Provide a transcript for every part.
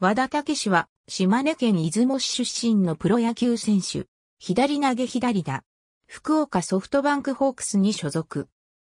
和田武史は、島根県出雲市出身のプロ野球選手。左投げ左打。福岡ソフトバンクホークスに所属。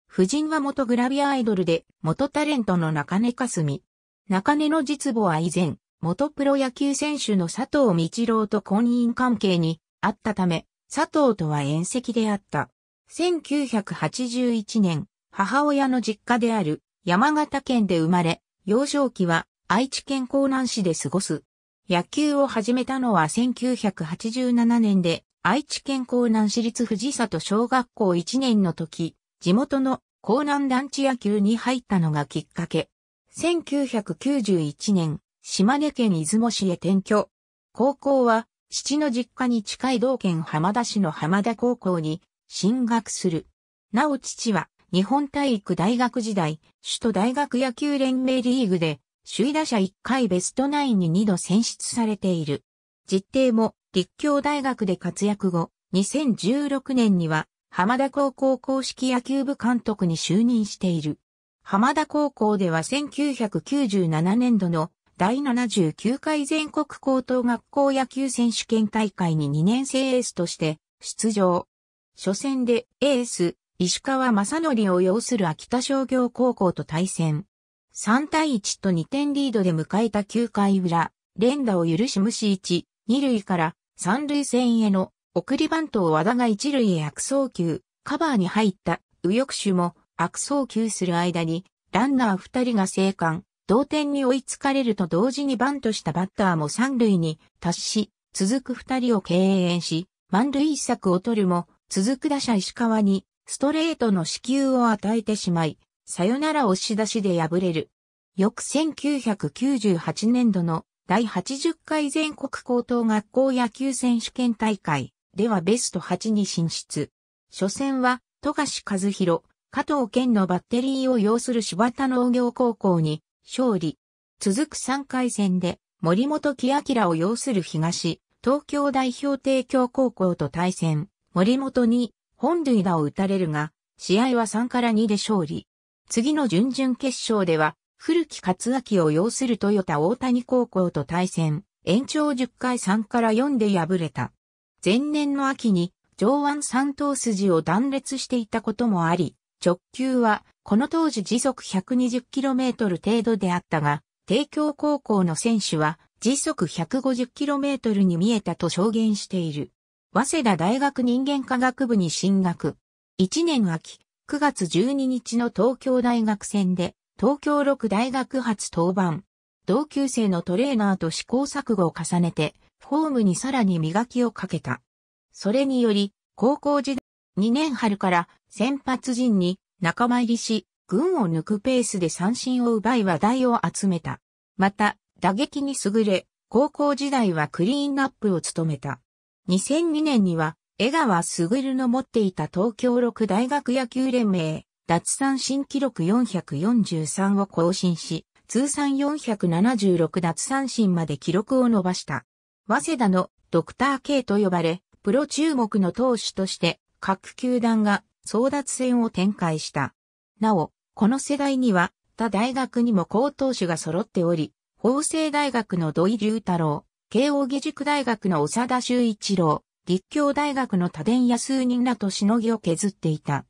夫人は元グラビアアイドルで、元タレントの中根かすみ。中根の実母は以前、元プロ野球選手の佐藤道郎と婚姻関係にあったため、佐藤とは縁戚であった。1981年、母親の実家である山形県で生まれ、幼少期は愛知県江南市で過ごす。野球を始めたのは1987年で、愛知県江南市立藤里小学校1年の時、地元の江南団地野球に入ったのがきっかけ。1991年、島根県出雲市へ転居。高校は、父の実家に近い同県浜田市の浜田高校に進学する。なお父は、日本体育大学時代、首都大学野球連盟リーグで首位打者1回ベストナインに2度選出されている。実定も立教大学で活躍後、2016年には浜田高校公式野球部監督に就任している。浜田高校では1997年度の第79回全国高等学校野球選手権大会に2年生エースとして出場。初戦でエース、石川正則を擁する秋田商業高校と対戦。3対1と2点リードで迎えた9回裏、連打を許し無視1、2塁から3塁線への送りバントを和田が1塁へ悪送球、カバーに入った右翼手も悪送球する間にランナー2人が生還、同点に追いつかれると同時にバントしたバッターも3塁に達し、続く2人を敬遠し、満塁一策を取るも、続く打者石川にストレートの支給を与えてしまい、さよなら押し出しで敗れる。翌1998年度の第80回全国高等学校野球選手権大会ではベスト8に進出。初戦は、富樫和弘、加藤健のバッテリーを要する柴田農業高校に勝利。続く3回戦で、森本木明を要する東、東京代表帝京高校と対戦、森本に本塁打を打たれるが、試合は3から2で勝利。次の準々決勝では、古木勝明を擁するトヨタ大谷高校と対戦、延長10回3から4で敗れた。前年の秋に上腕三頭筋を断裂していたこともあり、直球はこの当時時速 120km 程度であったが、帝京高校の選手は時速 150km に見えたと証言している。早稲田大学人間科学部に進学。1年秋、9月12日の東京大学戦で、東京6大学初登板。同級生のトレーナーと試行錯誤を重ねて、フォームにさらに磨きをかけた。それにより、高校時代2年春から先発陣に仲間入りし、群を抜くペースで三振を奪い話題を集めた。また、打撃に優れ、高校時代はクリーンアップを務めた。2002年には江川卓の持っていた東京六大学野球連盟、脱三振記録443を更新し、通算476脱三振まで記録を伸ばした。早稲田のドクター K と呼ばれ、プロ注目の投手として各球団が争奪戦を展開した。なお、この世代には他大学にも高投手が揃っており、法政大学の土井隆太郎、慶応義塾大学の長田修一郎、立教大学の多田や数人らとしのぎを削っていた。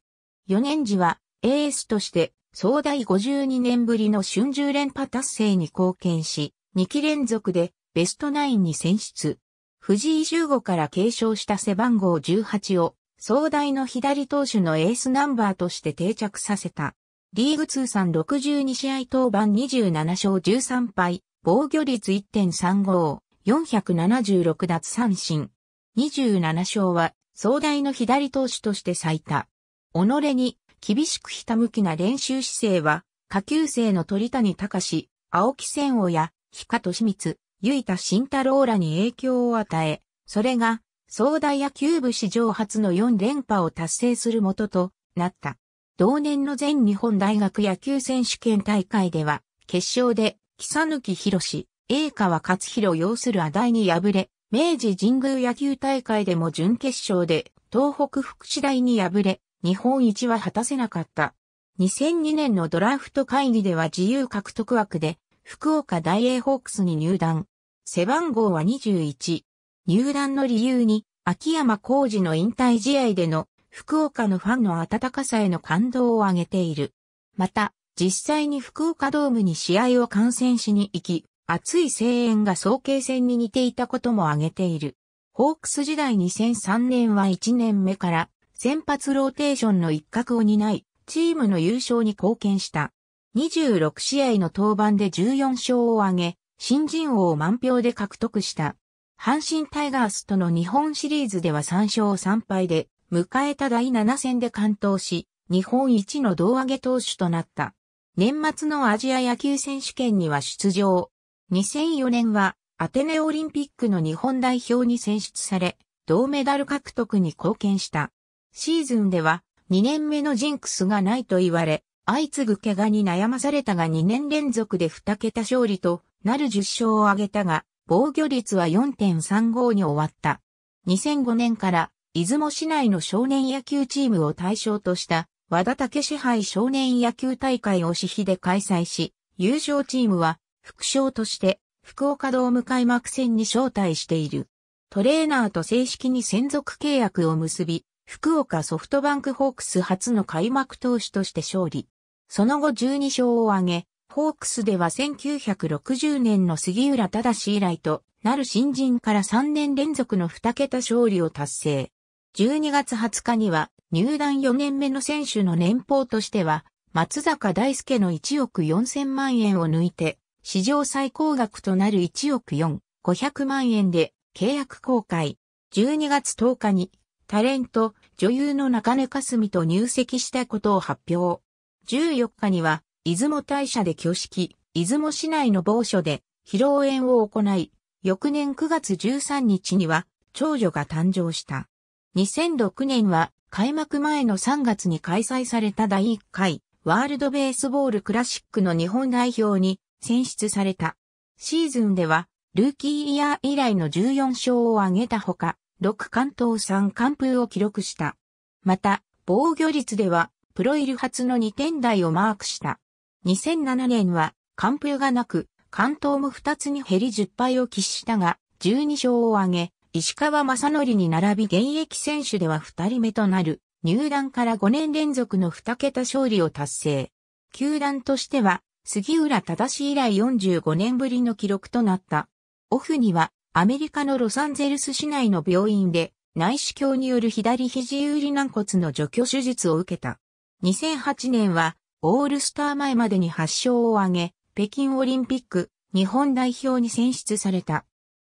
4年時はエースとして総大52年ぶりの春秋連覇達成に貢献し、2期連続でベストナインに選出。藤井十五から継承した背番号18を総大の左投手のエースナンバーとして定着させた。リーグ通算62試合登板27勝13敗、防御率1.35、476奪三振、27勝は、壮大の左投手として最多。己に、厳しくひたむきな練習姿勢は、下級生の鳥谷隆、青木千夫や、氷川敏光、結田慎太郎らに影響を与え、それが、壮大野球部史上初の4連覇を達成するもととなった。同年の全日本大学野球選手権大会では、決勝で、木佐抜博、栄川勝弘要する阿大に敗れ、明治神宮野球大会でも準決勝で東北福祉大に敗れ、日本一は果たせなかった。2002年のドラフト会議では自由獲得枠で福岡大英ホークスに入団。背番号は21。入団の理由に秋山浩二の引退試合での福岡のファンの温かさへの感動を挙げている。また、実際に福岡ドームに試合を観戦しに行き、熱い声援が総慶戦に似ていたことも挙げている。ホークス時代2003年は1年目から先発ローテーションの一角を担い、チームの優勝に貢献した。26試合の登板で14勝を挙げ、新人王を満票で獲得した。阪神タイガースとの日本シリーズでは3勝3敗で、迎えた第7戦で完投し、日本一の胴上げ投手となった。年末のアジア野球選手権には出場、2004年はアテネオリンピックの日本代表に選出され、銅メダル獲得に貢献した。シーズンでは2年目のジンクスがないと言われ、相次ぐ怪我に悩まされたが2年連続で2桁勝利となる10勝を挙げたが、防御率は4.35に終わった。2005年から出雲市内の少年野球チームを対象とした和田武支配少年野球大会を私費で開催し、優勝チームは副賞として福岡ドーム開幕戦に招待している。トレーナーと正式に専属契約を結び、福岡ソフトバンクホークス初の開幕投手として勝利。その後12勝を挙げ、ホークスでは1960年の杉浦正以来となる新人から3年連続の2桁勝利を達成。12月20日には入団4年目の選手の年俸としては松坂大輔の1億4000万円を抜いて史上最高額となる1億4、500万円で契約公開。12月10日にタレント、女優の中根かすみと入籍したことを発表。14日には、出雲大社で挙式、出雲市内の某所で披露宴を行い、翌年9月13日には、長女が誕生した。2006年は、開幕前の3月に開催された第1回、ワールドベースボールクラシックの日本代表に選出された。シーズンでは、ルーキーイヤー以来の14勝を挙げたほか、6関東3完封を記録した。また、防御率では、プロ入り初の2点台をマークした。2007年は、完封がなく、関東も2つに減り10敗を喫したが、12勝を挙げ、石川正則に並び現役選手では2人目となる、入団から5年連続の2桁勝利を達成。球団としては、杉浦正以来45年ぶりの記録となった。オフには、アメリカのロサンゼルス市内の病院で、内視鏡による左肘有利軟骨の除去手術を受けた。2008年は、オールスター前までに8勝を挙げ、北京オリンピック、日本代表に選出された。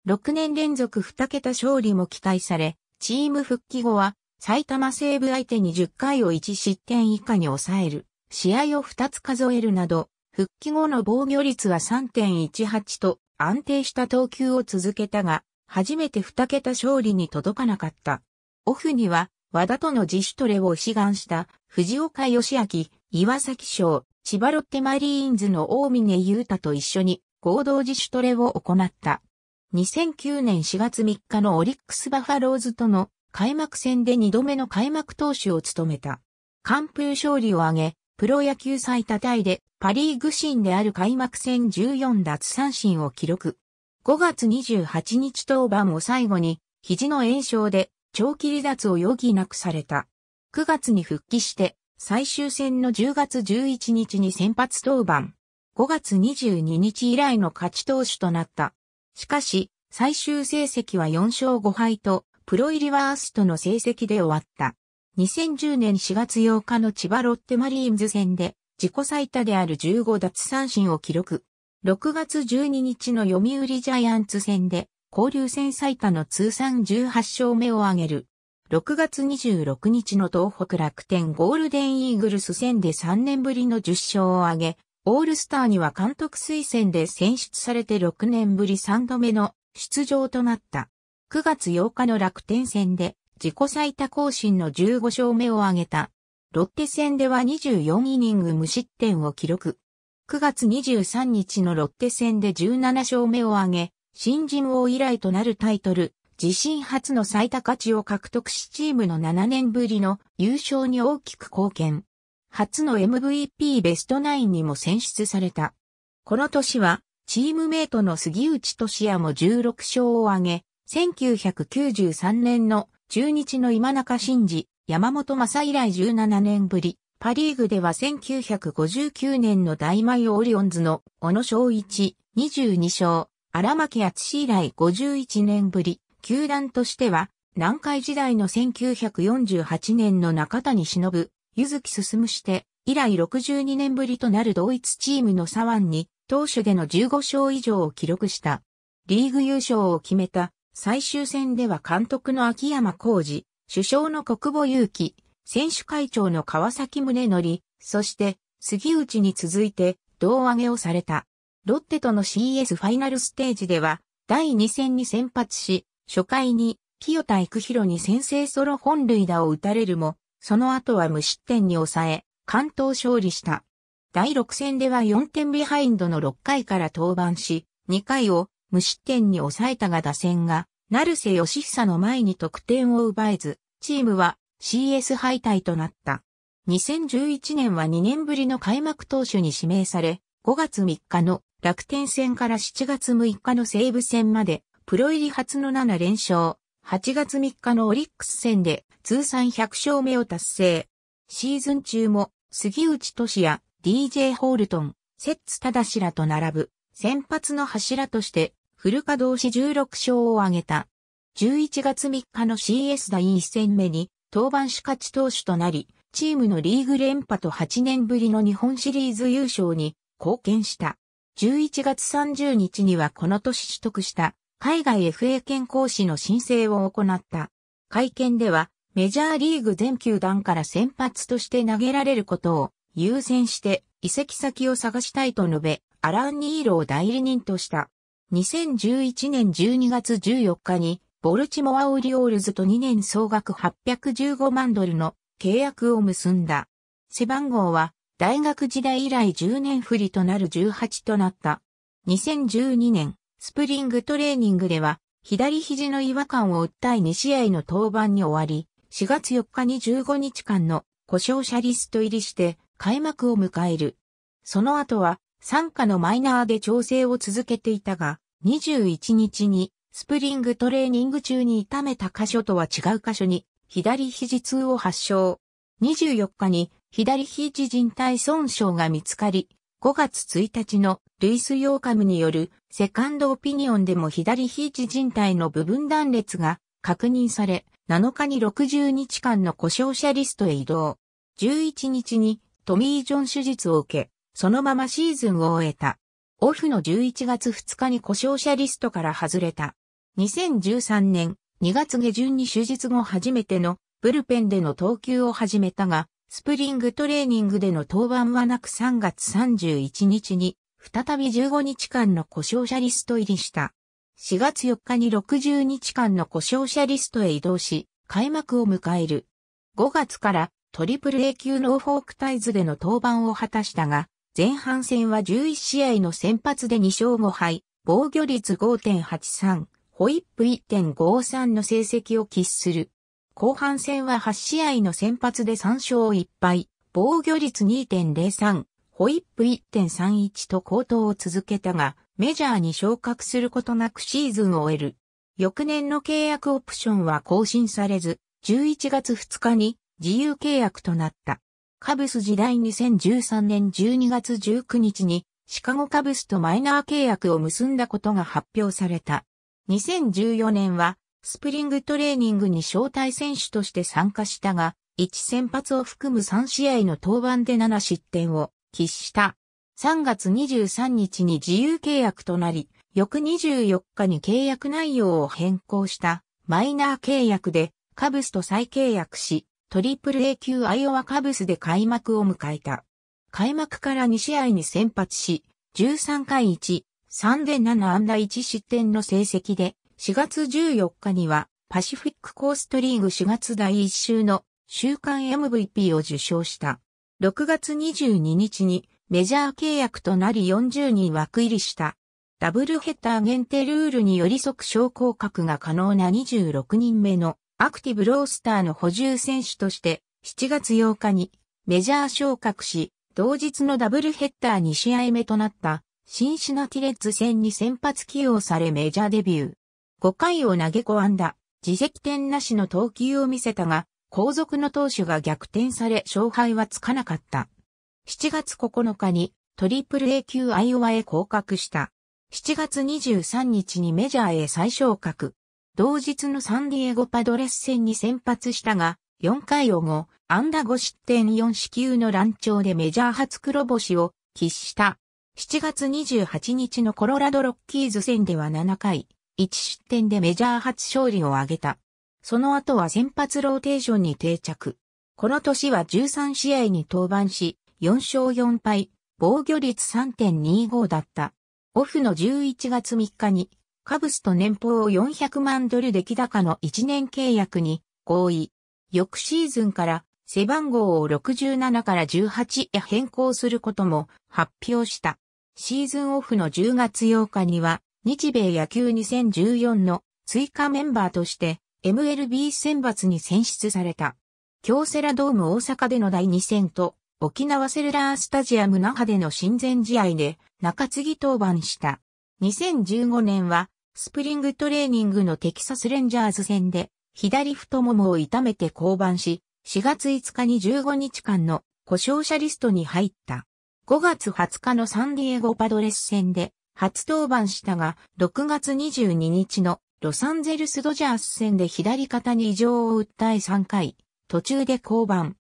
6年連続2桁勝利も期待され、チーム復帰後は、埼玉西部相手に10回を1失点以下に抑える、試合を2つ数えるなど、復帰後の防御率は3.18と安定した投球を続けたが、初めて2桁勝利に届かなかった。オフには、和田との自主トレを志願した藤岡義明、岩崎翔、千葉ロッテマリーンズの大峰優太と一緒に合同自主トレを行った。2009年4月3日のオリックスバファローズとの開幕戦で2度目の開幕投手を務めた。完封勝利を挙げ、プロ野球最多タイでパリーグンである開幕戦14奪三振を記録。5月28日登板を最後に、肘の炎症で長期離脱を余儀なくされた。9月に復帰して、最終戦の10月11日に先発登板。5月22日以来の勝ち投手となった。しかし、最終成績は4勝5敗と、プロ入りワーストの成績で終わった。2010年4月8日の千葉ロッテマリーンズ戦で、自己最多である15奪三振を記録。6月12日の読売ジャイアンツ戦で、交流戦最多の通算18勝目を挙げる。6月26日の東北楽天ゴールデンイーグルス戦で3年ぶりの10勝を挙げ、オールスターには監督推薦で選出されて6年ぶり3度目の出場となった。9月8日の楽天戦で自己最多更新の15勝目を挙げたロッテ戦では24イニング無失点を記録。9月23日のロッテ戦で17勝目を挙げ、新人王以来となるタイトル、自身初の最多価値を獲得しチームの7年ぶりの優勝に大きく貢献。初の MVP ベストナインにも選出された。この年は、チームメイトの杉内俊也も16勝を挙げ、1993年の中日の今中真嗣、山本正以来17年ぶり、パリーグでは1959年の大米オリオンズの小野正一、22勝、荒牧敦以来51年ぶり、球団としては、南海時代の1948年の中谷忍、ゆずき進して、以来62年ぶりとなる同一チームの左腕に、当初での15勝以上を記録した。リーグ優勝を決めた、最終戦では監督の秋山浩二、首相の国母祐希、選手会長の川崎宗則、そして杉内に続いて胴上げをされた。ロッテとの CS ファイナルステージでは第2戦に先発し、初回に清田育弘に先制ソロ本塁打を打たれるも、その後は無失点に抑え、関東勝利した。第6戦では4点ビハインドの6回から登板し、2回を無失点に抑えたが打線が成瀬義久の前に得点を奪えず、チームは CS 敗退となった。2011年は2年ぶりの開幕投手に指名され、5月3日の楽天戦から7月6日の西武戦まで、プロ入り初の7連勝、8月3日のオリックス戦で通算100勝目を達成。シーズン中も杉内俊也、DJ ホールトン、セッツ・タダシらと並ぶ先発の柱として古稼同士16勝を挙げた。11月3日の CS 第1戦目に登板し勝ち投手となり、チームのリーグ連覇と8年ぶりの日本シリーズ優勝に貢献した。11月30日にはこの年取得した海外 FA 健康士の申請を行った。会見ではメジャーリーグ全球団から先発として投げられることを優先して移籍先を探したいと述べ、アラン・ニーロを代理人とした。2011年12月14日に、ボルチモア・オリオールズと2年総額815万ドルの契約を結んだ。背番号は、大学時代以来10年振りとなる18となった。2012年、スプリングトレーニングでは、左肘の違和感を訴え2試合の登板に終わり、4月4日に15日間の故障者リスト入りして開幕を迎える。その後は参加のマイナーで調整を続けていたが、21日にスプリングトレーニング中に痛めた箇所とは違う箇所に左肘痛を発症。24日に左肘靭帯損傷が見つかり、5月1日のルイス・ヨーカムによるセカンドオピニオンでも左肘靭帯の部分断裂が確認され、7日に60日間の故障者リストへ移動。11日にトミー・ジョン手術を受け、そのままシーズンを終えた。オフの11月2日に故障者リストから外れた。2013年2月下旬に手術後初めてのブルペンでの投球を始めたが、スプリングトレーニングでの登板はなく3月31日に再び15日間の故障者リスト入りした。4月4日に60日間の故障者リストへ移動し、開幕を迎える。5月からトリプル A 級のオーフォークタイズでの登板を果たしたが、前半戦は11試合の先発で2勝5敗、防御率5.83、ホイップ1.53の成績を喫する。後半戦は8試合の先発で3勝1敗、防御率2.03、ホイップ1.31と高騰を続けたが、メジャーに昇格することなくシーズンを終える。翌年の契約オプションは更新されず、11月2日に自由契約となった。カブス時代2013年12月19日にシカゴカブスとマイナー契約を結んだことが発表された。2014年はスプリングトレーニングに招待選手として参加したが、1先発を含む3試合の登板で7失点を喫した。3月23日に自由契約となり、翌24日に契約内容を変更したマイナー契約でカブスと再契約し、トリプル A 級アイオワカブスで開幕を迎えた。開幕から2試合に先発し、13回1、3で7安打1失点の成績で、4月14日にはパシフィックコーストリーグ4月第1週の週間 MVP を受賞した。6月22日にメジャー契約となり40人枠入りした。ダブルヘッダー限定ルールにより即昇降格が可能な26人目のアクティブロースターの補充選手として7月8日にメジャー昇格し、同日のダブルヘッダー2試合目となったシンシナティレッズ戦に先発起用されメジャーデビュー。5回を投げ込んだ自責点なしの投球を見せたが、後続の投手が逆転され勝敗はつかなかった。7月9日にトリプル A 級アイオワへ降格した。7月23日にメジャーへ再昇格。同日のサンディエゴパドレス戦に先発したが、4回を5、ンダ5失点4四球の乱調でメジャー初黒星を喫した。7月28日のコロラドロッキーズ戦では7回、1失点でメジャー初勝利を挙げた。その後は先発ローテーションに定着。この年は13試合に登板し、4勝4敗、防御率3.25だった。オフの11月3日にカブスと年俸を400万ドル出来高の1年契約に合意。翌シーズンから背番号を67から18へ変更することも発表した。シーズンオフの10月8日には日米野球2014の追加メンバーとして MLB 選抜に選出された。京セラドーム大阪での第2戦と沖縄セルラースタジアム那覇での親善試合で中継ぎ登板した。2015年はスプリングトレーニングのテキサスレンジャーズ戦で、左太ももを痛めて降板し、4月5日に15日間の故障者リストに入った。5月20日のサンディエゴパドレス戦で、初登板したが、6月22日のロサンゼルスドジャース戦で左肩に異常を訴え3回、途中で降板。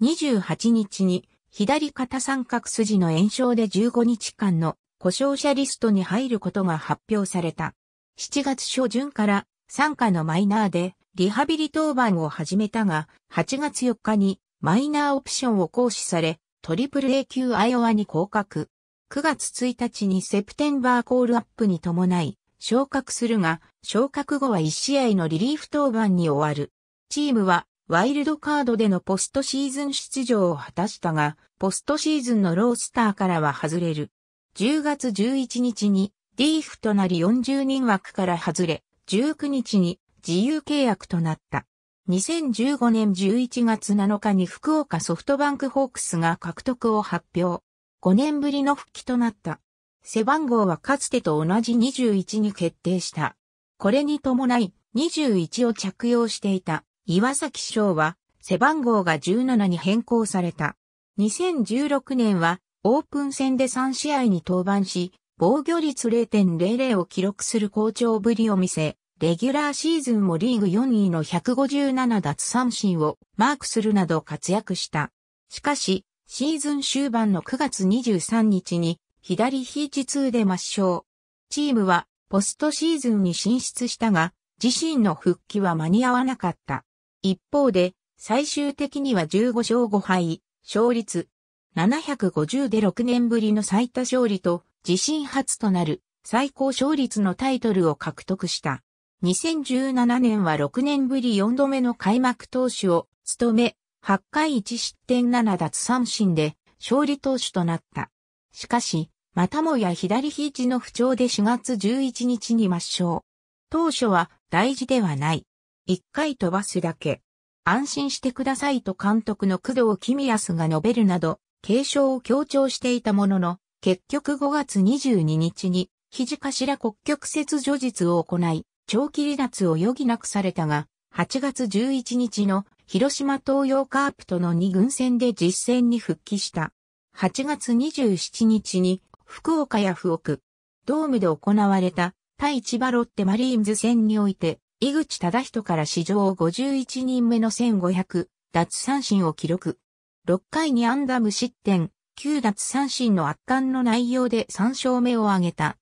28日に左肩三角筋の炎症で15日間の故障者リストに入ることが発表された。7月初旬から参加のマイナーでリハビリ登板を始めたが、8月4日にマイナーオプションを行使され、トリプル A 級アイオワに降格。9月1日にセプテンバーコールアップに伴い、昇格するが、昇格後は1試合のリリーフ登板に終わる。チームは、ワイルドカードでのポストシーズン出場を果たしたが、ポストシーズンのロースターからは外れる。10月11日にディーフとなり40人枠から外れ、19日に自由契約となった。2015年11月7日に福岡ソフトバンクホークスが獲得を発表。5年ぶりの復帰となった。背番号はかつてと同じ21に決定した。これに伴い21を着用していた岩崎翔は背番号が17に変更された。2016年はオープン戦で3試合に登板し、防御率0.00を記録する好調ぶりを見せ、レギュラーシーズンもリーグ4位の157奪三振をマークするなど活躍した。しかし、シーズン終盤の9月23日に左肘痛で抹消。チームはポストシーズンに進出したが、自身の復帰は間に合わなかった。一方で、最終的には15勝5敗、勝率750で6年ぶりの最多勝利と自身初となる最高勝率のタイトルを獲得した。2017年は6年ぶり4度目の開幕投手を務め、8回1失点7奪三振で勝利投手となった。しかし、またもや左肘の不調で4月11日に抹消。当初は大事ではない。1回飛ばすだけ。安心してくださいと監督の工藤君康が述べるなど、継承を強調していたものの、結局5月22日に、肘頭骨曲折除術を行い、長期離脱を余儀なくされたが、8月11日の広島東洋カープとの2軍戦で実戦に復帰した。8月27日に福岡や福岡、ドームで行われた対千葉ロッテマリーンズ戦において、井口忠人から史上51人目の1500奪三振を記録。6回に安打無失点、9奪三振の圧巻の内容で3勝目を挙げた。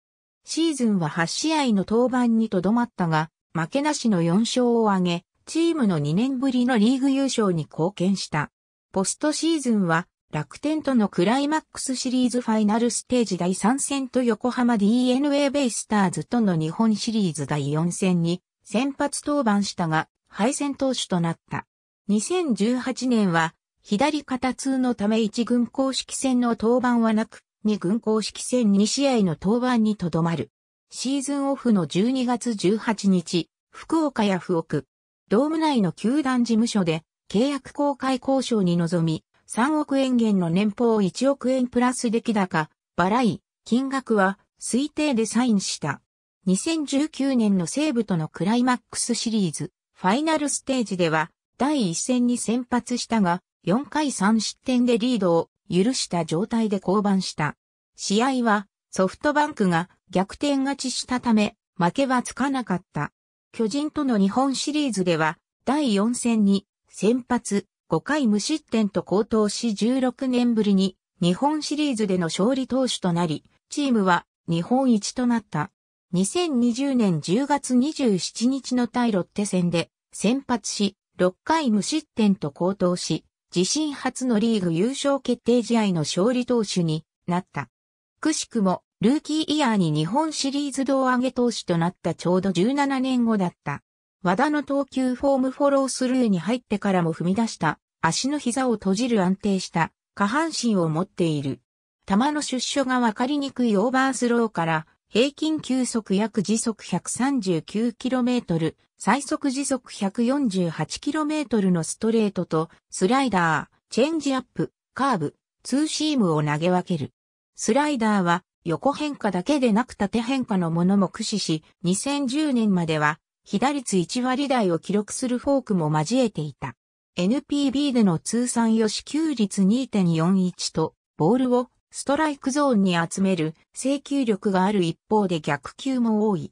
シーズンは8試合の登板にとどまったが、負けなしの4勝を挙げ、チームの2年ぶりのリーグ優勝に貢献した。ポストシーズンは、楽天とのクライマックスシリーズファイナルステージ第3戦と横浜 DNA ベイスターズとの日本シリーズ第4戦に先発登板したが、敗戦投手となった。2018年は左肩痛のため1軍公式戦の登板はなく、2軍公式戦2試合の登板にとどまる。シーズンオフの12月18日、福岡や福岡、ドーム内の球団事務所で契約公開交渉に臨み、3億円減の年俸1億円プラス出来高、払い、金額は推定でサインした。2019年の西部とのクライマックスシリーズ、ファイナルステージでは、第1戦に先発したが、4回3失点でリードを許した状態で降板した。試合はソフトバンクが逆転勝ちしたため負けはつかなかった。巨人との日本シリーズでは第4戦に先発5回無失点と高騰し16年ぶりに日本シリーズでの勝利投手となり、チームは日本一となった。2020年10月27日の対ロッテ戦で先発し、6回無失点と高騰し、自身初のリーグ優勝決定試合の勝利投手になった。くしくも、ルーキーイヤーに日本シリーズ胴上げ投手となったちょうど17年後だった。和田の投球フォームフォロースルーに入ってからも踏み出した、足の膝を閉じる安定した下半身を持っている。球の出所がわかりにくいオーバースローから平均球速約時速 139km、最速時速 148km のストレートと、スライダー、チェンジアップ、カーブ、ツーシームを投げ分ける。スライダーは、横変化だけでなく縦変化のものも駆使し、2010年までは、被打率1割台を記録するフォークも交えていた。NPB での通算よし9率2.41と、ボールをストライクゾーンに集める制球力がある一方で逆球も多い。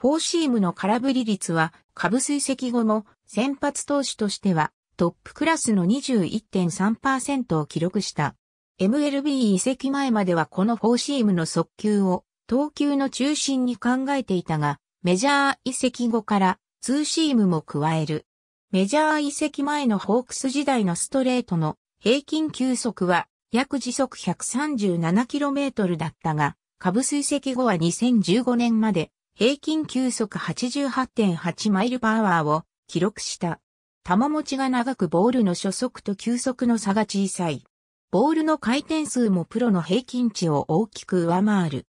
フォーシームの空振り率は、株追跡後も先発投手としてはトップクラスの21.3%を記録した。MLB 移籍前まではこのフォーシームの速球を投球の中心に考えていたが、メジャー移籍後からツーシームも加える。メジャー移籍前のホークス時代のストレートの平均球速は約時速 137km だったが、下部追跡後は2015年まで平均球速88.8マイルパワーを記録した。球持ちが長くボールの初速と球速の差が小さい。ボールの回転数もプロの平均値を大きく上回る。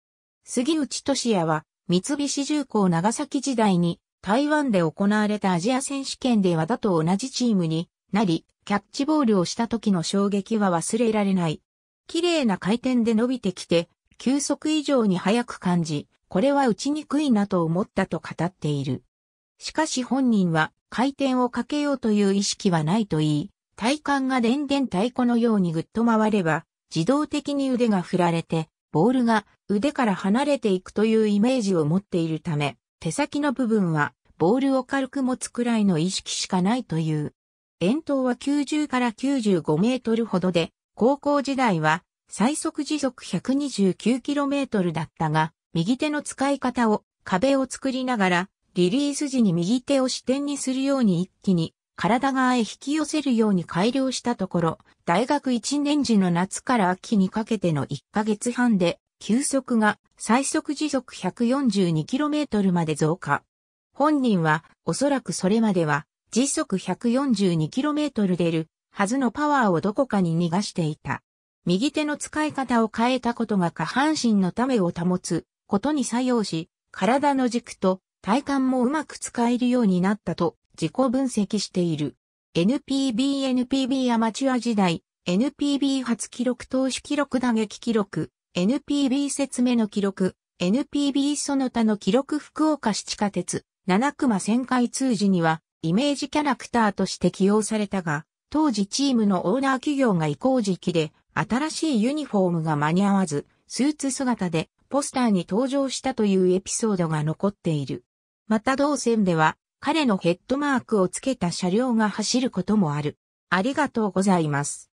杉内俊也は三菱重工長崎時代に台湾で行われたアジア選手権で和田と同じチームになり、キャッチボールをした時の衝撃は忘れられない。綺麗な回転で伸びてきて、球速以上に速く感じ、これは打ちにくいなと思ったと語っている。しかし本人は回転をかけようという意識はないと言い、体幹が電電太鼓のようにぐっと回れば、自動的に腕が振られて、ボールが腕から離れていくというイメージを持っているため、手先の部分はボールを軽く持つくらいの意識しかないという。遠投は90から95メートルほどで、高校時代は最速時速1 2 9キロメートルだったが、右手の使い方を壁を作りながら、リリース時に右手を支点にするように一気に体側へ引き寄せるように改良したところ、大学1年時の夏から秋にかけての1ヶ月半で、球速が最速時速 142km まで増加。本人はおそらくそれまでは時速 142km 出るはずのパワーをどこかに逃がしていた。右手の使い方を変えたことが下半身のためを保つことに作用し、体の軸と体幹もうまく使えるようになったと自己分析している。NPB NPB アマチュア時代、NPB 初記録投手記録打撃記録、NPB 説明の記録、NPB その他の記録福岡市地下鉄、七熊旋回通時には、イメージキャラクターとして起用されたが、当時チームのオーナー企業が移行時期で、新しいユニフォームが間に合わず、スーツ姿でポスターに登場したというエピソードが残っている。また同線では、彼のヘッドマークをつけた車両が走ることもある。ありがとうございます。